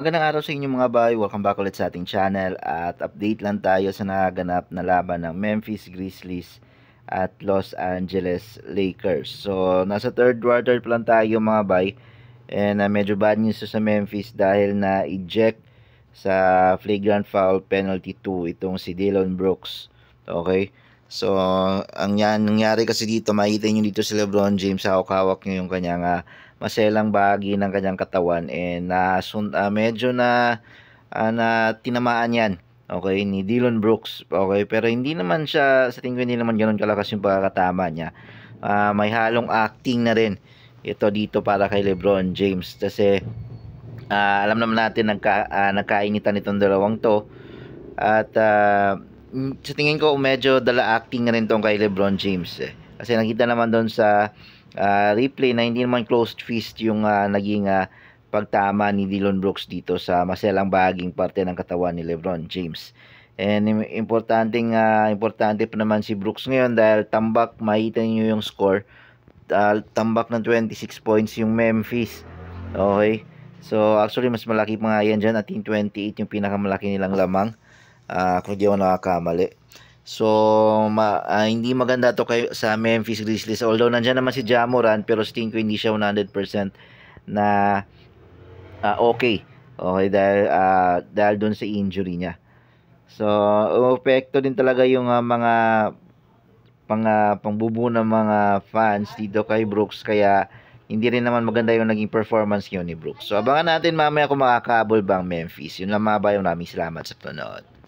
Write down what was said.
Magandang araw sa inyo mga bay. Welcome back ulit sa ating channel at update lang tayo sa nagaganap na laban ng Memphis Grizzlies at Los Angeles Lakers. So, nasa third quarter pa lang tayo mga bay. And uh, medyo bad news sa Memphis dahil na eject sa flagrant foul penalty 2 itong si Dylan Brooks. Okay? So, ang yan, nangyari kasi dito, makita nyo dito si Lebron James, hawak-hawak nyo yung kanyang uh, maselang bahagi ng kanyang katawan and uh, eh, sun, uh, ah, medyo na, uh, na tinamaan yan okay, ni Dylan Brooks okay, pero hindi naman siya sa tingin ko hindi naman ganoon kalakas yung pagkatama niya uh, may halong acting na rin ito dito para kay Lebron James kasi uh, alam naman natin nagka, uh, nagkainitan itong dalawang to at uh, Mm, sa tingin ko medyo dala acting na rin tong kay LeBron James eh. Kasi nakita naman doon sa uh, replay na hindi naman closed fist yung uh, naging uh, pagtama ni Dillon Brooks dito sa maselang bahaging parte ng katawan ni LeBron James. And importanteng uh, importante pa naman si Brooks ngayon dahil tambak makita niyo yung score. dahil tambak ng 26 points yung Memphis. Okay? So actually mas malaki pa nga yan dyan at yung 28 yung pinakamalaki nilang lamang uh, kung di ako nakakamali. So, ma uh, hindi maganda to kay sa Memphis Grizzlies. Although nandiyan naman si Jamoran, pero sa tingin ko hindi siya 100% na uh, okay. Okay, dahil, uh, dahil doon sa injury niya. So, umepekto din talaga yung uh, mga pang, uh, pangbubu ng mga fans dito kay Brooks. Kaya, hindi rin naman maganda yung naging performance niyo ni Brooks. So, abangan natin mamaya kung makakabol bang Memphis. Yun lang mga bayo. Maraming salamat sa panood.